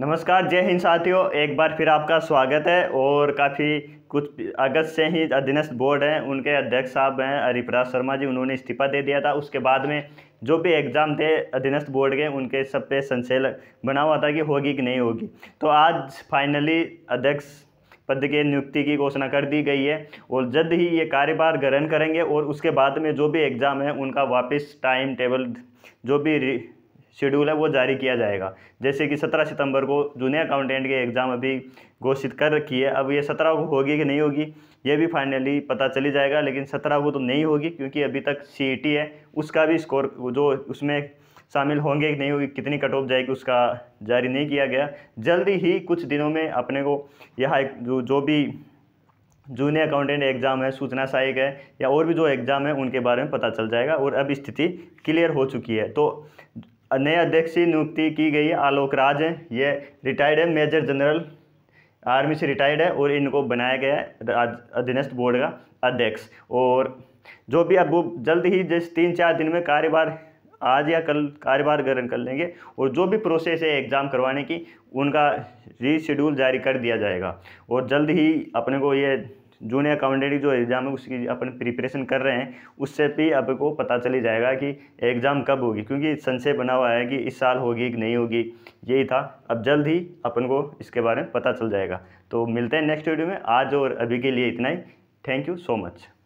नमस्कार जय हिंद साथियों एक बार फिर आपका स्वागत है और काफ़ी कुछ अगस्त से ही अधीनस्थ बोर्ड हैं उनके अध्यक्ष साहब हैं हरिपराज शर्मा जी उन्होंने इस्तीफा दे दिया था उसके बाद में जो भी एग्ज़ाम थे अधीनस्थ बोर्ड के उनके सब पे संशय बना हुआ था कि होगी कि नहीं होगी तो आज फाइनली अध्यक्ष पद के नियुक्ति की घोषणा कर दी गई है और जल्द ही ये कार्यभार ग्रहण करेंगे और उसके बाद में जो भी एग्ज़ाम है उनका वापस टाइम टेबल जो भी शेड्यूल है वो जारी किया जाएगा जैसे कि सत्रह सितंबर को जूनियर अकाउंटेंट के एग्ज़ाम अभी घोषित कर रखी है अब ये सत्रह को होगी कि नहीं होगी ये भी फाइनली पता चली जाएगा लेकिन सत्रह को तो नहीं होगी क्योंकि अभी तक सी e है उसका भी स्कोर जो उसमें शामिल होंगे कि नहीं होगी कितनी कट ऑफ जाएगी उसका जारी नहीं किया गया जल्दी ही कुछ दिनों में अपने को यह जो जो भी जूनियर अकाउंटेंट एग्ज़ाम है सूचना सहायक है या और भी जो एग्ज़ाम है उनके बारे में पता चल जाएगा और अब स्थिति क्लियर हो चुकी है तो नए अध्यक्ष की नियुक्ति की गई है आलोक राज हैं ये रिटायर्ड है मेजर जनरल आर्मी से रिटायर्ड है और इनको बनाया गया है अधीनस्थ बोर्ड का अध्यक्ष और जो भी अब वो जल्द ही जिस तीन चार दिन में कार्यभार आज या कल कार्यभार ग्रहण कर लेंगे और जो भी प्रोसेस है एग्ज़ाम करवाने की उनका रीशेड्यूल जारी कर दिया जाएगा और जल्द ही अपने को ये जूनियर अकाउंटेंट जो एग्ज़ाम है उसकी अपन प्रिपरेशन कर रहे हैं उससे भी आपको पता चली जाएगा कि एग्ज़ाम कब होगी क्योंकि संशय बना हुआ है कि इस साल होगी कि नहीं होगी यही था अब जल्द ही अपन को इसके बारे में पता चल जाएगा तो मिलते हैं नेक्स्ट वीडियो में आज और अभी के लिए इतना ही थैंक यू सो मच